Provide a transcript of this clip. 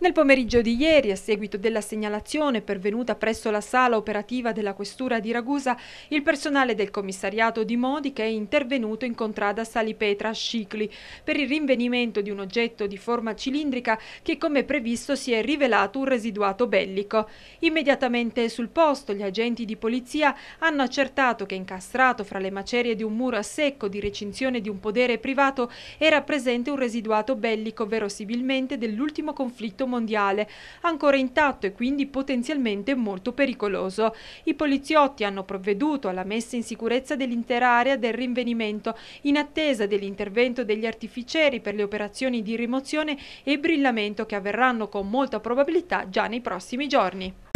Nel pomeriggio di ieri, a seguito della segnalazione pervenuta presso la sala operativa della Questura di Ragusa, il personale del commissariato di Modica è intervenuto in contrada Salipetra a Scicli per il rinvenimento di un oggetto di forma cilindrica che, come previsto, si è rivelato un residuato bellico. Immediatamente sul posto gli agenti di polizia hanno accertato che incastrato fra le macerie di un muro a secco di recinzione di un podere privato era presente un residuato bellico verosimilmente dell'ultimo conflitto mondiale, ancora intatto e quindi potenzialmente molto pericoloso. I poliziotti hanno provveduto alla messa in sicurezza dell'intera area del rinvenimento, in attesa dell'intervento degli artificieri per le operazioni di rimozione e brillamento che avverranno con molta probabilità già nei prossimi giorni.